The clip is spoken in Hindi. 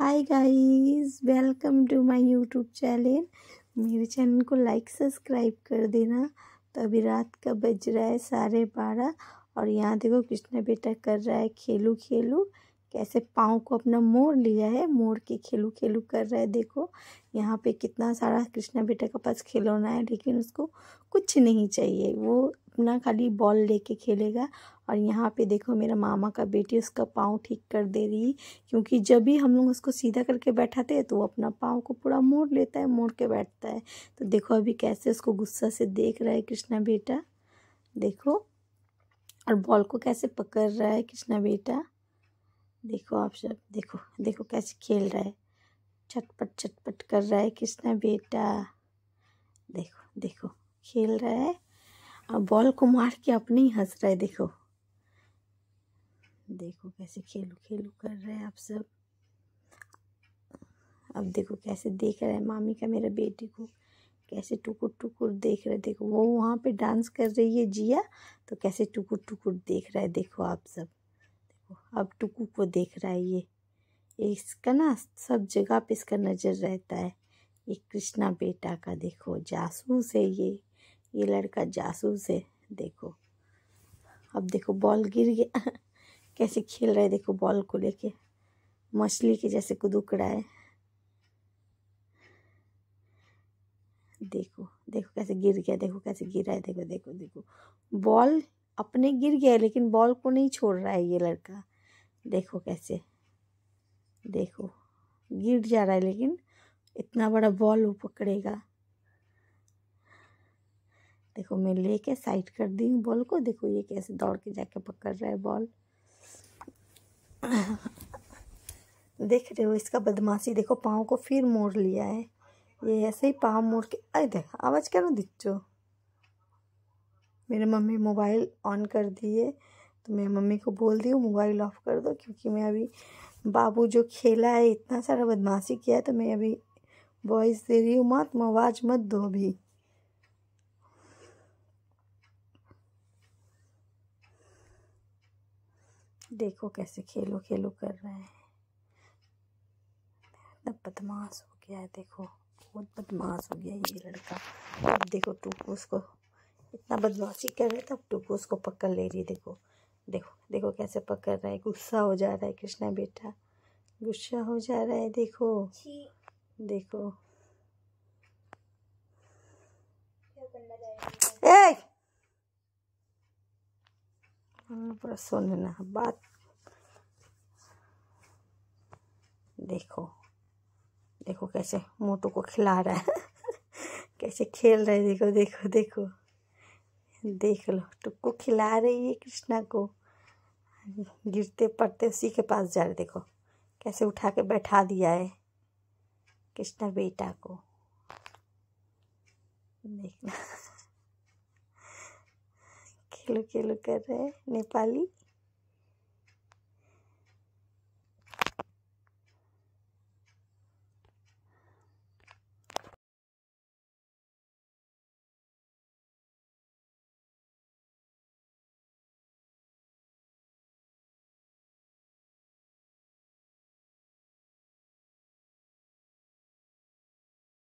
hi guys welcome to my YouTube channel मेरे चैनल को लाइक सब्सक्राइब कर देना तो अभी रात का बज रहा है साढ़े बारह और यहाँ देखो कृष्णा बेटा कर रहा है खेलू खेलू कैसे पाँव को अपना मोड़ लिया है मोड़ के खेलू खेलू कर रहा है देखो यहाँ पे कितना सारा कृष्णा बेटा के पास खिलौना है लेकिन उसको कुछ नहीं चाहिए वो अपना खाली बॉल लेके खेलेगा और यहाँ पे देखो मेरा मामा का बेटी उसका पाँव ठीक कर दे रही है क्योंकि जब भी हम लोग उसको सीधा करके बैठाते हैं तो वो अपना पाँव को पूरा मोड़ लेता है मोड़ के बैठता है तो देखो अभी कैसे उसको गुस्सा से देख रहा है कृष्णा बेटा देखो और बॉल को कैसे पकड़ रहा है कृष्णा बेटा देखो आप सब देखो देखो कैसे खेल रहा है चटपट चटपट कर रहा है कृष्णा बेटा देखो देखो खेल रहा है अब बॉल को मार के अपने ही हंस रहा है देखो देखो कैसे खेलू खेलू कर रहे हैं आप सब अब देखो कैसे देख रहे है मामी का मेरे बेटे को कैसे टुकुर टुकुर देख रहे देखो वो वहाँ पे डांस कर रही है जिया तो कैसे टुकुर टुकुर देख रहा है देखो आप सब देखो अब टुकू को देख रहा है ये इसका ना सब जगह पे इसका नज़र रहता है ये कृष्णा बेटा का देखो जासूस है ये ये लड़का जासूस है देखो अब देखो बॉल गिर गया कैसे खेल रहा है देखो बॉल को लेके मछली के जैसे कुदुकड़ा है देखो देखो कैसे गिर गया देखो कैसे गिर रहा है देखो देखो देखो बॉल अपने गिर गया है लेकिन बॉल को नहीं छोड़ रहा है ये लड़का देखो कैसे देखो गिर जा रहा है लेकिन इतना बड़ा बॉल वो पकड़ेगा देखो मैं लेके साइड कर दी हूँ बॉल को देखो ये कैसे दौड़ के जाके पकड़ रहा है बॉल देख रहे हो इसका बदमाशी देखो पाँव को फिर मोड़ लिया है ये ऐसे ही पाँव मोड़ के अरे देख आवाज़ क्या दिखो मेरे मम्मी मोबाइल ऑन कर दिए तो मैं मम्मी को बोल दी हूँ मोबाइल ऑफ कर दो क्योंकि मैं अभी बाबू जो खेला है इतना सारा बदमाशी किया है तो मैं अभी वॉइस दे रही हूँ मत मवाज मत दो अभी देखो कैसे खेलो खेलो कर रहा है इतना बदमाश हो गया है देखो बहुत बदमाश हो गया ये लड़का अब देखो टूकू उसको इतना बदमाशी कर रहा थे अब टूकू उसको पकड़ ले रही है देखो देखो देखो कैसे पकड़ रहा है गुस्सा हो जा रहा है कृष्णा बेटा गुस्सा हो जा रहा है देखो देखो हाँ, पूरा सुन बात देखो देखो कैसे मोटू को खिला रहा है कैसे खेल रहे देखो देखो देखो देख लो टुक्को खिला रही है कृष्णा को गिरते पड़ते उसी के पास जा रहे देखो कैसे उठा के बैठा दिया है कृष्णा बेटा को देखना लोग ये लोग कर रहे हैं नेपाली